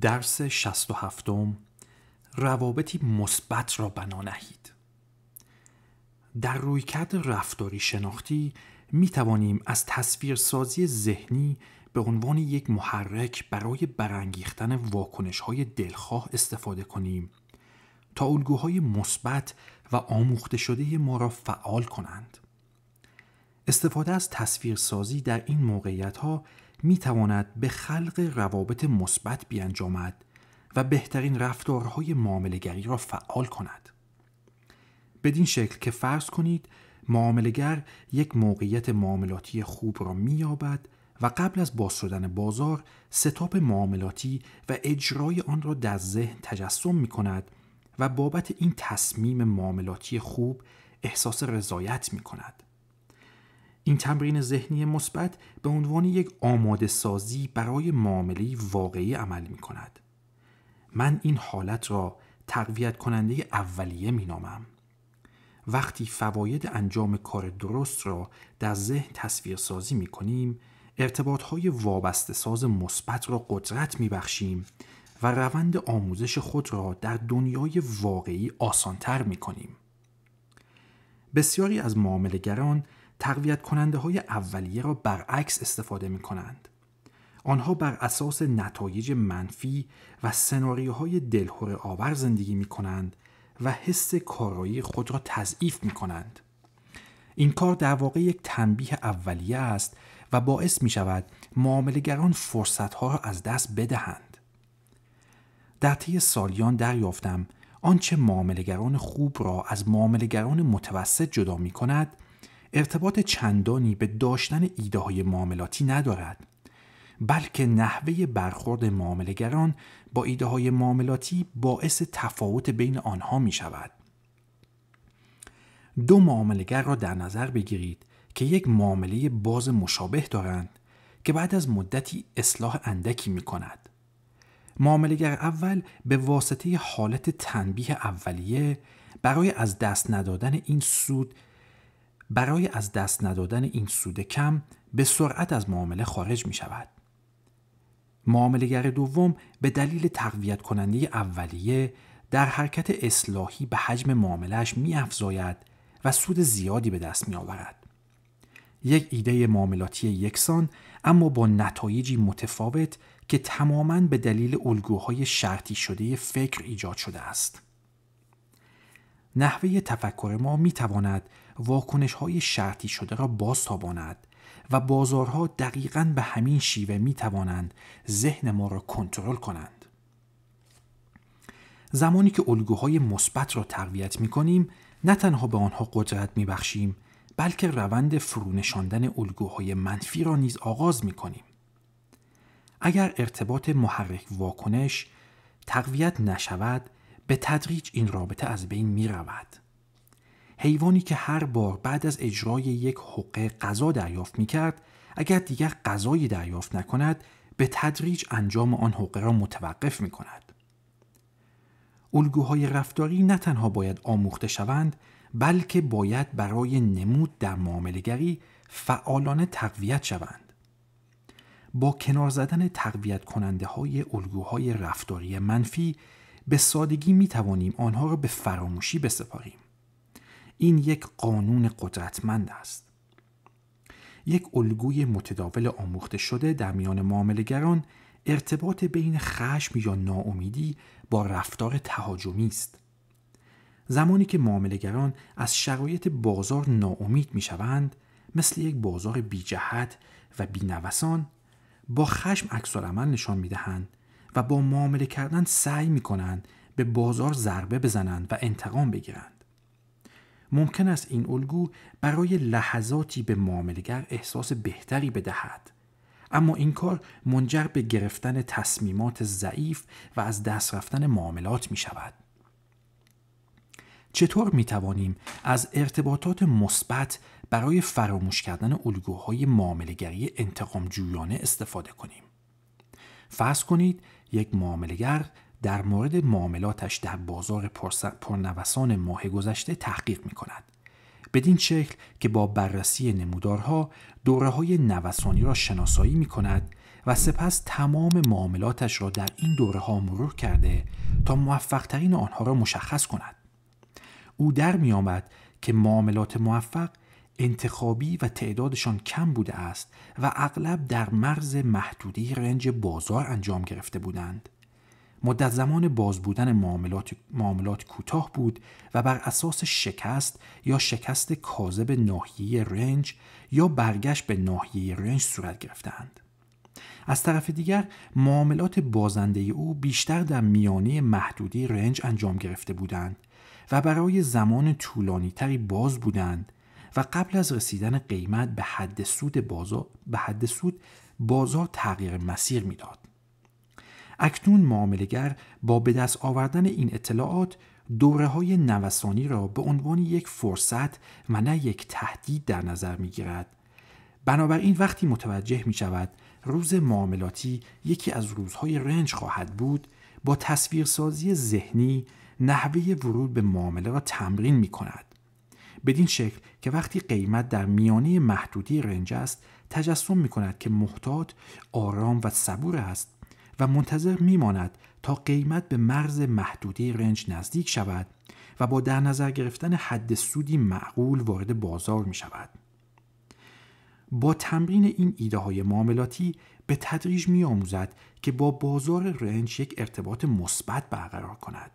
درس 67 روابطی مثبت را بنا نهید در رویکرد رفتاری شناختی می توانیم از تصویرسازی ذهنی به عنوان یک محرک برای برانگیختن واکنش های دلخواه استفاده کنیم تا الگوهای مثبت و آموخته شده ما را فعال کنند استفاده از تصویرسازی در این موقعیت ها می تواند به خلق روابط مثبت بیانجامد و بهترین رفتارهای معاملگری را فعال کند. بدین شکل که فرض کنید معاملگر یک موقعیت معاملاتی خوب را مییابد و قبل از باز شدن بازار ستاپ معاملاتی و اجرای آن را در ذهن تجسم می کند و بابت این تصمیم معاملاتی خوب احساس رضایت می کند. این تمرین ذهنی مثبت به عنوان یک آماده سازی برای معامله واقعی عمل می کند. من این حالت را تقویت کننده اولیه می نامم. وقتی فواید انجام کار درست را در ذهن تصویر سازی می کنیم، ارتباط های وابسته ساز مثبت را قدرت می بخشیم و روند آموزش خود را در دنیای واقعی آسانتر می کنیم. بسیاری از معاملگران تقویت کننده های اولیه را برعکس استفاده می کنند. آنها بر اساس نتایج منفی و سناریوهای دلهور آور زندگی می کنند و حس کارایی خود را تضعیف می کنند. این کار در واقع یک تنبیه اولیه است و باعث می شود معاملگران فرصتها را از دست بدهند. در طی سالیان دریافتم آنچه معاملگران خوب را از معاملگران متوسط جدا می کند ارتباط چندانی به داشتن ایده های معاملاتی ندارد بلکه نحوه برخورد معاملگران با ایده های معاملاتی باعث تفاوت بین آنها می شود. دو معاملگر را در نظر بگیرید که یک معامله باز مشابه دارند که بعد از مدتی اصلاح اندکی می کند. معاملگر اول به واسطه حالت تنبیه اولیه برای از دست ندادن این سود برای از دست ندادن این سود کم به سرعت از معامله خارج می شود. گر دوم به دلیل تقویت کننده اولیه در حرکت اصلاحی به حجم معاملش می افزاید و سود زیادی به دست می آورد. یک ایده معاملاتی یکسان اما با نتایجی متفاوت که تماما به دلیل الگوهای شرطی شده فکر ایجاد شده است. نحوه تفکر ما می تواند واکنش های شرطی شده را بازتاباند و بازارها دقیقا به همین شیوه می توانند ذهن ما را کنترل کنند. زمانی که الگوهای مثبت را تقویت می کنیم نه تنها به آنها قدرت می بخشیم بلکه روند فرونشاندن الگوهای منفی را نیز آغاز می کنیم. اگر ارتباط محرک واکنش تقویت نشود به تدریج این رابطه از بین می رود. حیوانی که هر بار بعد از اجرای یک حقه غذا دریافت می کرد اگر دیگر غذایی دریافت نکند به تدریج انجام آن حقه را متوقف می کند. الگوهای رفتاری نه تنها باید آموخته شوند بلکه باید برای نمود در معاملگری فعالانه تقویت شوند. با کنار زدن تقویت کننده های الگوهای رفتاری منفی به سادگی می توانیم آنها را به فراموشی بسپاریم. این یک قانون قدرتمند است یک الگوی متداول آموخته شده در میان معاملهگران ارتباط بین خشم یا ناامیدی با رفتار تهاجمی است زمانی که معاملهگران از شرایط بازار ناامید شوند مثل یک بازار بی و بی با خشم عکسالعمل نشان میدهند و با معامله کردن سعی کنند به بازار ضربه بزنند و انتقام بگیرند ممکن است این الگو برای لحظاتی به معاملگر احساس بهتری بدهد اما این کار منجر به گرفتن تصمیمات ضعیف و از دست رفتن معاملات می شود. چطور می توانیم از ارتباطات مثبت برای فراموش کردن الگوهای معاملگری انتقام جویانه استفاده کنیم؟ فرض کنید یک معاملگر در مورد معاملاتش در بازار پرنوسان ماه گذشته تحقیق می کند. بدین شکل که با بررسی نمودارها دوره های نوسانی را شناسایی می کند و سپس تمام معاملاتش را در این دوره ها مرور کرده تا موفقترین آنها را مشخص کند. او در می آمد که معاملات موفق انتخابی و تعدادشان کم بوده است و اغلب در مرز محدودی رنج بازار انجام گرفته بودند. مدت زمان باز بودن معاملات, معاملات کوتاه بود و بر اساس شکست یا شکست کاذب ناحیه رنج یا برگشت به ناحیه رنج صورت گرفتند. از طرف دیگر معاملات بازنده او بیشتر در میانه محدودی رنج انجام گرفته بودند و برای زمان طولانی تری باز بودند و قبل از رسیدن قیمت به حد سود بازار, به حد سود بازار تغییر مسیر میداد. اکنون معاملگر با به دست آوردن این اطلاعات دوره های نوسانی را به عنوان یک فرصت و نه یک تهدید در نظر می گیرد. بنابراین وقتی متوجه می شود روز معاملاتی یکی از روزهای رنج خواهد بود با تصویرسازی ذهنی نحوه ورود به معامله را تمرین می کند. بدین شکل که وقتی قیمت در میانه محدودی رنج است تجسم می کند که محتاط آرام و صبور است و منتظر میماند تا قیمت به مرز محدوده رنج نزدیک شود و با در نظر گرفتن حد سودی معقول وارد بازار می شود. با تمرین این ایده های معاملاتی به تدریج می آموزد که با بازار رنج یک ارتباط مثبت برقرار کند.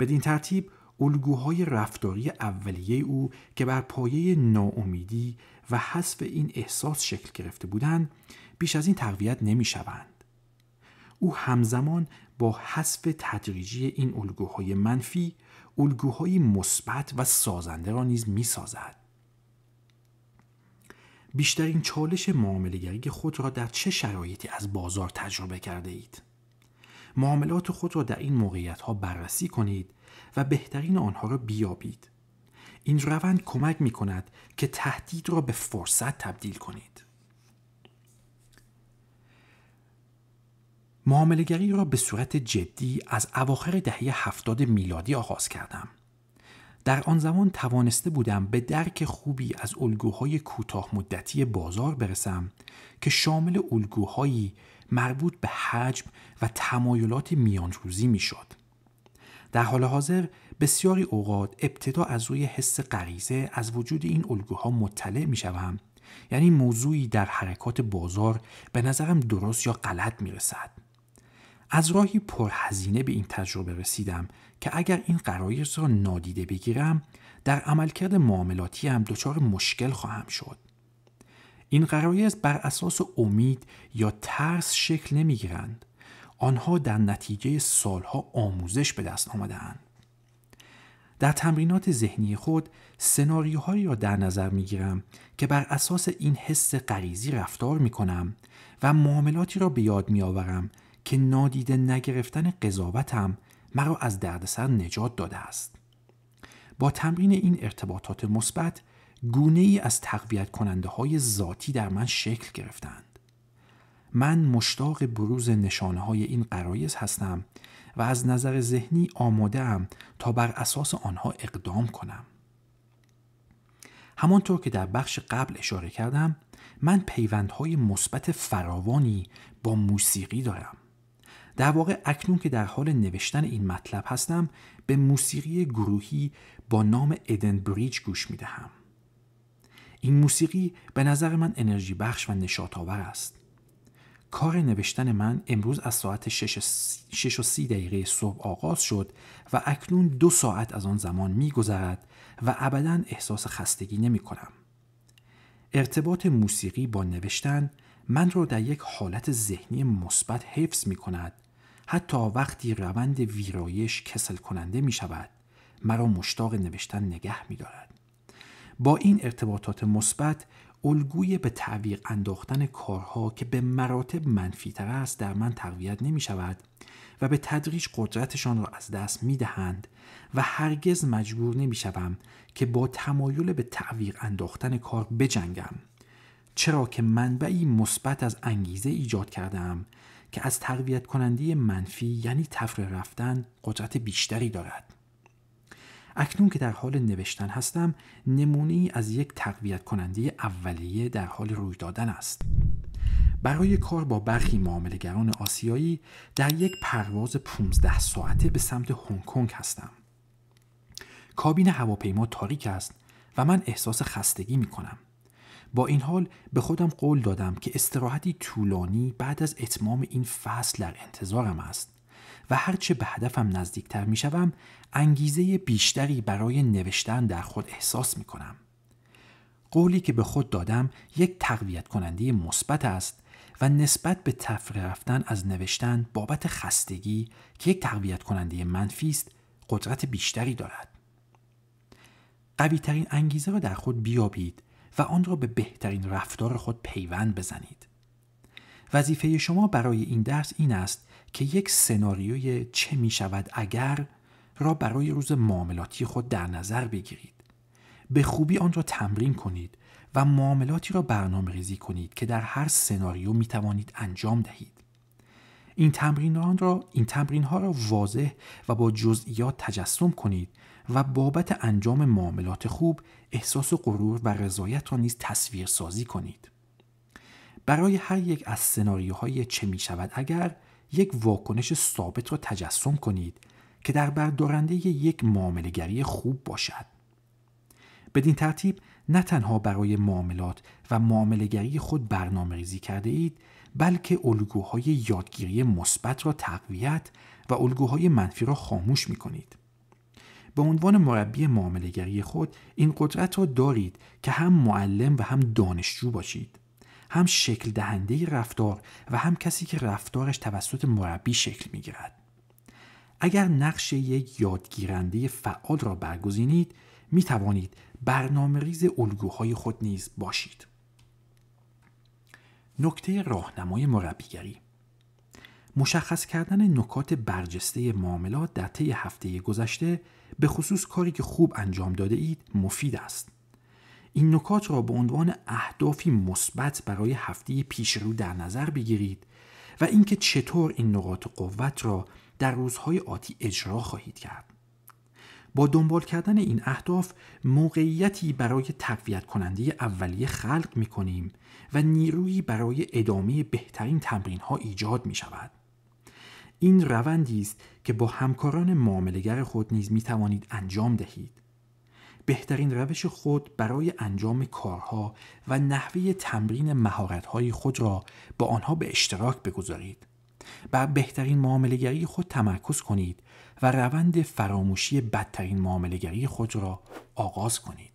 بدین ترتیب الگوهای رفتاری اولیه او که بر پایه ناامیدی و حذف این احساس شکل گرفته بودند بیش از این تقویت نمی شوند. او همزمان با حذف تدریجی این الگوهای منفی الگوهای مثبت و سازنده را نیز سازد. بیشترین چالش معاملگری خود را در چه شرایطی از بازار تجربه کرده اید معاملات خود را در این موقعیت ها بررسی کنید و بهترین آنها را بیابید این روند کمک می کند که تهدید را به فرصت تبدیل کنید معاملگری را به صورت جدی از اواخر دهه هفتاد میلادی آغاز کردم. در آن زمان توانسته بودم به درک خوبی از الگوهای کوتاه مدتی بازار برسم که شامل الگوهایی مربوط به حجم و تمایلات میانروزی میشد. در حال حاضر بسیاری اوقات ابتدا از روی حس غریزه از وجود این الگوها مطلع می شوم یعنی موضوعی در حرکات بازار به نظرم درست یا غلط می رسد از راهی پرهزینه به این تجربه رسیدم که اگر این قرایز را نادیده بگیرم در عملکرد معاملاتی هم دچار مشکل خواهم شد این قرایز بر اساس امید یا ترس شکل نمیگیرند آنها در نتیجه سالها آموزش به دست آمدهاند در تمرینات ذهنی خود سناریوهایی را در نظر می گیرم که بر اساس این حس غریزی رفتار می کنم و معاملاتی را به یاد می آورم که نادیده نگرفتن قضاوتم مرا از دردسر نجات داده است با تمرین این ارتباطات مثبت گونه ای از تقویت کننده های ذاتی در من شکل گرفتند من مشتاق بروز نشانه های این قرایز هستم و از نظر ذهنی آماده تا بر اساس آنها اقدام کنم همانطور که در بخش قبل اشاره کردم من پیوندهای مثبت فراوانی با موسیقی دارم در واقع اکنون که در حال نوشتن این مطلب هستم به موسیقی گروهی با نام ایدن بریج گوش می دهم. این موسیقی به نظر من انرژی بخش و نشاط آور است. کار نوشتن من امروز از ساعت 6 و 30 دقیقه صبح آغاز شد و اکنون دو ساعت از آن زمان می گذرد و ابدا احساس خستگی نمی کنم. ارتباط موسیقی با نوشتن من را در یک حالت ذهنی مثبت حفظ می کند حتی وقتی روند ویرایش کسل کننده می شود مرا مشتاق نوشتن نگه می دارد. با این ارتباطات مثبت الگوی به تعویق انداختن کارها که به مراتب منفی تر است در من تقویت نمی شود و به تدریج قدرتشان را از دست می دهند و هرگز مجبور نمی شوم که با تمایل به تعویق انداختن کار بجنگم چرا که منبعی مثبت از انگیزه ایجاد کردم که از تقویت کننده منفی یعنی تفره رفتن قدرت بیشتری دارد. اکنون که در حال نوشتن هستم نمونه ای از یک تقویت کننده اولیه در حال روی دادن است. برای کار با برخی معاملگران آسیایی در یک پرواز 15 ساعته به سمت هنگ کنگ هستم. کابین هواپیما تاریک است و من احساس خستگی می کنم. با این حال به خودم قول دادم که استراحتی طولانی بعد از اتمام این فصل در انتظارم است و هرچه به هدفم نزدیکتر می شوم انگیزه بیشتری برای نوشتن در خود احساس می کنم. قولی که به خود دادم یک تقویت کننده مثبت است و نسبت به تفره رفتن از نوشتن بابت خستگی که یک تقویت کننده منفی است قدرت بیشتری دارد. قوی ترین انگیزه را در خود بیابید و آن را به بهترین رفتار خود پیوند بزنید. وظیفه شما برای این درس این است که یک سناریوی چه می شود اگر را برای روز معاملاتی خود در نظر بگیرید. به خوبی آن را تمرین کنید و معاملاتی را برنامه ریزی کنید که در هر سناریو می توانید انجام دهید. این تمرین, را این تمرین ها را واضح و با جزئیات تجسم کنید و بابت انجام معاملات خوب احساس غرور و رضایت را نیز تصویر سازی کنید. برای هر یک از سناریوهای چه می شود اگر یک واکنش ثابت را تجسم کنید که در بردارنده یک معاملگری خوب باشد. بدین ترتیب نه تنها برای معاملات و معاملگری خود برنامه ریزی کرده اید بلکه الگوهای یادگیری مثبت را تقویت و الگوهای منفی را خاموش می کنید. به عنوان مربی معاملهگری خود این قدرت را دارید که هم معلم و هم دانشجو باشید هم شکل دهنده رفتار و هم کسی که رفتارش توسط مربی شکل میگیرد. اگر نقش یک یادگیرنده فعال را برگزینید می توانید برنامه ریز الگوهای خود نیز باشید. نکته راهنمای مربیگری مشخص کردن نکات برجسته معاملات در طی هفته گذشته به خصوص کاری که خوب انجام داده اید مفید است. این نکات را به عنوان اهدافی مثبت برای هفته پیش رو در نظر بگیرید و اینکه چطور این نقاط قوت را در روزهای آتی اجرا خواهید کرد. با دنبال کردن این اهداف موقعیتی برای تقویت کننده اولیه خلق می کنیم و نیرویی برای ادامه بهترین تمرین ها ایجاد می شود. این روندی است که با همکاران معاملهگر خود نیز می توانید انجام دهید. بهترین روش خود برای انجام کارها و نحوه تمرین های خود را با آنها به اشتراک بگذارید. بر بهترین معاملهگری خود تمرکز کنید و روند فراموشی بدترین معاملهگری خود را آغاز کنید.